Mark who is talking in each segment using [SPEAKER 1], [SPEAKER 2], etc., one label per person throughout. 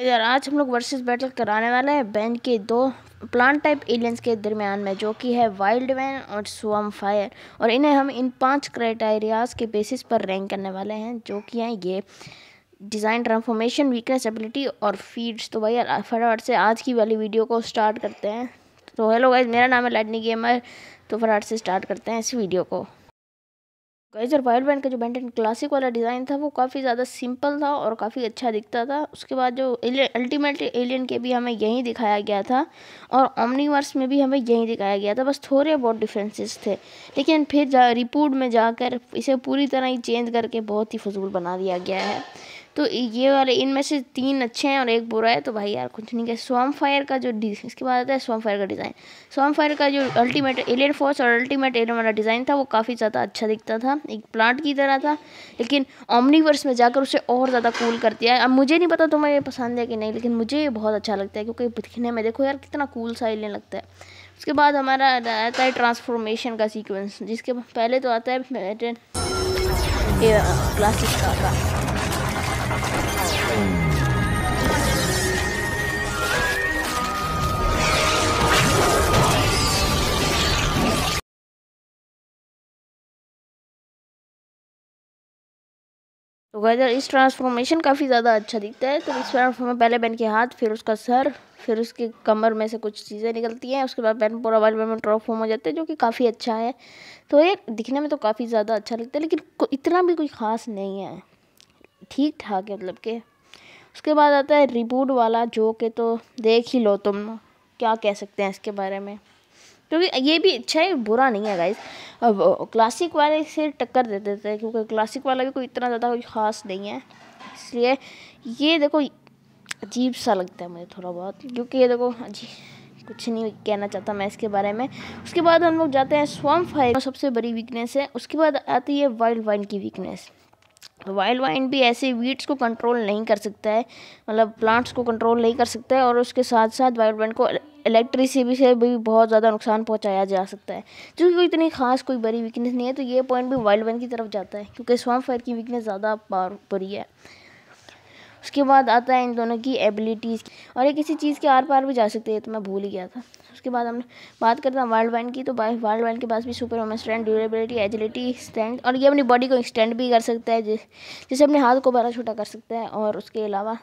[SPEAKER 1] इधर तो आज हम लोग वर्सेस बैटल कराने वाले हैं बैन के दो प्लांट टाइप एलियंस के दरमियान में जो कि है वाइल्ड वैन और स्वम फायर और इन्हें हम इन पांच क्राइटेरियाज के बेसिस पर रैंक करने वाले हैं जो कि हैं ये डिज़ाइन ट्रांसफॉर्मेशन वीकनेस एबिलिटी और फीड्स तो भाई फटाफट से आज की वाली वीडियो को स्टार्ट करते हैं तो हेलो गाइज मेरा नाम है लडनी गेमर तो फटाफट से स्टार्ट करते हैं इस वीडियो को गाइजर वायर बैंड का जो बैंड क्लासिक वाला डिज़ाइन था वो काफ़ी ज़्यादा सिंपल था और काफ़ी अच्छा दिखता था उसके बाद जो एलियन अल्टीमेट एलियन के भी हमें यहीं दिखाया गया था और ओमनीवर्स में भी हमें यहीं दिखाया गया था बस थोड़े बहुत डिफरेंसेस थे लेकिन फिर जा रिपोर्ट में जाकर इसे पूरी तरह ही चेंज करके बहुत ही फजूल बना दिया गया है तो ये वाले इनमें से तीन अच्छे हैं और एक बुरा है तो भाई यार कुछ नहीं कह स्वाम फायर का जो इसके बाद आता है स्वाम फायर का डिज़ाइन स्वाम फायर का जो अल्टीमेट एलियन फोर्स और अल्टीमेट एलियन वाला डिज़ाइन था वो काफ़ी ज़्यादा अच्छा दिखता था एक प्लांट की तरह था लेकिन ओमनीवर्स में जाकर उसे और ज़्यादा कूल कर दिया अब मुझे नहीं पता तुम्हें ये पसंद है कि नहीं लेकिन मुझे ये बहुत अच्छा लगता है क्योंकि दिखने में देखो यार कितना कूल सा एलियन लगता है उसके बाद हमारा आता है ट्रांसफॉर्मेशन का सीक्वेंस जिसके पहले तो आता है प्लास्टिक का तो गैदर इस ट्रांसफॉर्मेशन काफ़ी ज़्यादा अच्छा दिखता है तो इस ट्रांसफॉर्म में पहले बैन के हाथ फिर उसका सर फिर उसकी कमर में से कुछ चीज़ें निकलती हैं उसके बाद बैन पूरा वाइट में ट्रांसफॉर्म हो जाते हैं जो कि काफ़ी अच्छा है तो ये दिखने में तो काफ़ी ज़्यादा अच्छा लगता है लेकिन इतना भी कोई ख़ास नहीं है ठीक ठाक है मतलब के उसके बाद आता है रिबूट वाला जो कि तो देख ही लो तुम क्या कह सकते हैं इसके बारे में क्योंकि ये भी अच्छा है बुरा नहीं है गाइज अब क्लासिक वाले से टक्कर दे देते हैं क्योंकि क्लासिक वाला भी कोई इतना ज़्यादा कोई ख़ास नहीं है इसलिए ये देखो अजीब सा लगता है मुझे थोड़ा बहुत क्योंकि ये देखो अजीब हाँ कुछ नहीं कहना चाहता मैं इसके बारे में उसके बाद हम लोग जाते हैं स्वम फायर सबसे बड़ी वीकनेस है उसके बाद आती है वाइल्ड वाइन की वीकनेस वाइल्ड वाइन भी ऐसे वीड्स को कंट्रोल नहीं कर सकता है मतलब प्लांट्स को कंट्रोल नहीं कर सकता है और उसके साथ साथ वाइल्ड वाइन को इलेक्ट्रिसिटी से भी बहुत ज़्यादा नुकसान पहुंचाया जा सकता है जो कोई इतनी खास कोई बड़ी वीकनेस नहीं है तो ये पॉइंट भी वाइल्ड वाइन की तरफ जाता है क्योंकि स्वाम फायर की वीकनेस ज़्यादा पावर बुरी है उसके बाद आता है इन दोनों की एबिलिटीज़ और ये किसी चीज़ के आर पार भी जा सकते हैं तो मैं भूल ही गया था उसके बाद हम बात करते हैं वर्ल्ड वाइन की तो वर्ल्ड वाइन के पास भी superhuman strength durability agility strength और ये अपनी बॉडी को एक्सटेंड भी कर सकता है जैसे अपने हाथ को बड़ा छोटा कर सकता है और उसके अलावा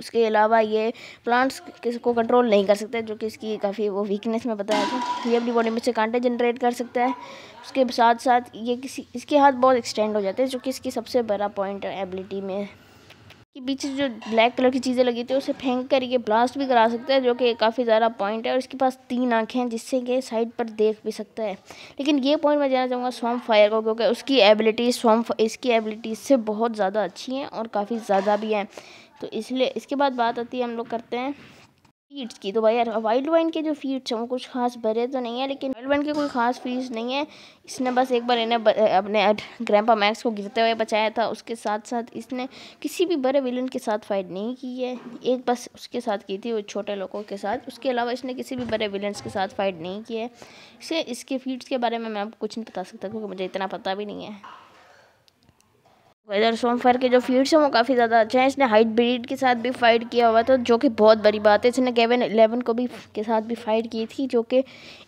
[SPEAKER 1] उसके अलावा ये प्लांट्स किसी को कंट्रोल नहीं कर सकते जो कि इसकी काफ़ी वो वीकनेस में बताया था ये अपनी बॉडी में से कांटे जनरेट कर सकता है उसके साथ साथ ये किसी इसके हाथ बहुत एक्सटेंड हो जाते हैं जो कि इसकी सबसे बड़ा पॉइंट है एबिलिटी में कि पीछे जो ब्लैक कलर की चीज़ें लगी थी उसे फेंक कर ये ब्लास्ट भी करा सकता है जो कि काफ़ी ज़्यादा पॉइंट है और इसके पास तीन आंखें हैं जिससे कि साइड पर देख भी सकता है लेकिन ये पॉइंट मैं जाना चाहूँगा स्वम फायर को क्योंकि उसकी एबिलिटी स्वम इसकी एबिलिटी से बहुत ज़्यादा अच्छी हैं और काफ़ी ज़्यादा भी हैं तो इसलिए इसके बाद बात आती है हम लोग करते हैं फीड्स की तो भाई यार वाइल्ड वाइन के जो फीड्स हैं वो कुछ खास भरे तो नहीं है लेकिन वाइल्ड वाइन के कोई खास फीड्स नहीं है इसने बस एक बार इन्हें अपने ग्रैंपा मैक्स को गिरते हुए बचाया था उसके साथ साथ इसने किसी भी बड़े विलन के साथ फाइट नहीं की है एक बस उसके साथ की थी वो छोटे लोगों के साथ उसके अलावा इसने किसी भी बड़े विलन के साथ फाइट नहीं की है इसे इसके फीड्स के बारे में मैं आपको कुछ नहीं बता सकता क्योंकि मुझे इतना पता भी नहीं है सोम फायर के जो फीड्स हैं वो काफ़ी ज़्यादा अच्छे हैं इसने हाइट ब्रीड के साथ भी फाइट किया हुआ था जो कि बहुत बड़ी बात है इसने केवल इलेवन को भी के साथ भी फाइट की थी जो कि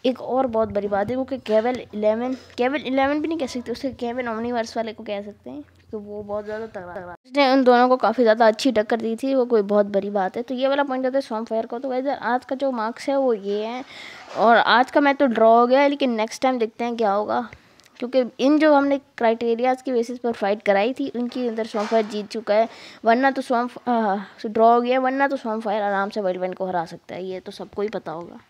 [SPEAKER 1] एक और बहुत बड़ी बात है क्योंकि केवल इलेवन केवल इलेवन भी नहीं कह सकते उसके केवल ओमनीवर्स वाले को कह सकते हैं तो वो बहुत ज़्यादा तगड़ा इसने उन दोनों को काफ़ी ज़्यादा अच्छी टक्कर दी थी वो कोई बहुत बड़ी बात है तो ये वाला पॉइंट होता है सोम फायर को तो वैसे आज का जो मार्क्स है वो ये है और आज का मैं तो ड्रॉ हो गया लेकिन नेक्स्ट टाइम देखते हैं क्या होगा क्योंकि इन जो हमने क्राइटेरियाज़ के बेसिस पर फाइट कराई थी उनकी अंदर स्वाम फायर जीत चुका है वरना तो स्वाम ड्रॉ हो गया वरना तो स्वाम फायर आराम से वर्ल्ड को हरा सकता है ये तो सबको ही पता होगा